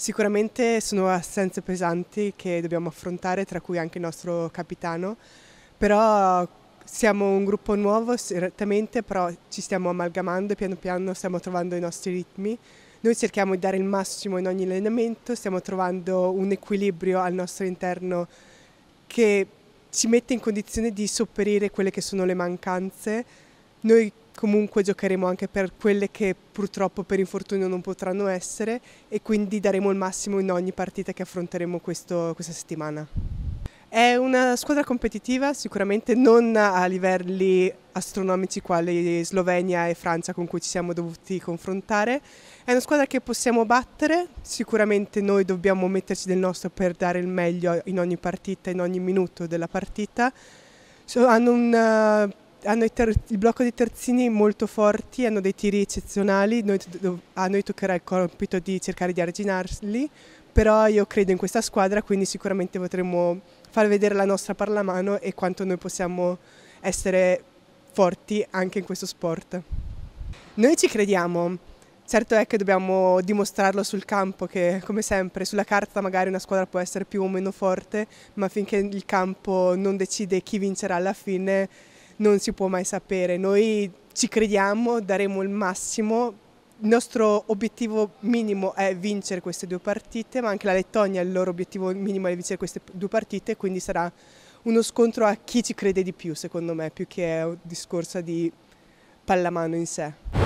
Sicuramente sono assenze pesanti che dobbiamo affrontare, tra cui anche il nostro capitano, però siamo un gruppo nuovo certamente, però ci stiamo amalgamando e piano piano stiamo trovando i nostri ritmi. Noi cerchiamo di dare il massimo in ogni allenamento, stiamo trovando un equilibrio al nostro interno che ci mette in condizione di sopperire quelle che sono le mancanze. Noi comunque giocheremo anche per quelle che purtroppo per infortunio non potranno essere e quindi daremo il massimo in ogni partita che affronteremo questo, questa settimana. È una squadra competitiva, sicuramente non a livelli astronomici quali Slovenia e Francia con cui ci siamo dovuti confrontare. È una squadra che possiamo battere, sicuramente noi dobbiamo metterci del nostro per dare il meglio in ogni partita, in ogni minuto della partita. hanno un eh, hanno i, ter- il blocco dei terzini molto forti, hanno dei tiri eccezionali, noi do- a noi toccherà il compito di cercare di arginarli, però io credo in questa squadra, quindi sicuramente potremo far vedere la nostra parlamano e quanto noi possiamo essere forti anche in questo sport. Noi ci crediamo, certo è che dobbiamo dimostrarlo sul campo, che come sempre sulla carta magari una squadra può essere più o meno forte, ma finché il campo non decide chi vincerà alla fine non si può mai sapere. Noi ci crediamo, daremo il massimo. Il nostro obiettivo minimo è vincere queste due partite, ma anche la Lettonia il loro obiettivo minimo è vincere queste due partite, quindi sarà uno scontro a chi ci crede di più, secondo me, più che un discorso di pallamano in sé.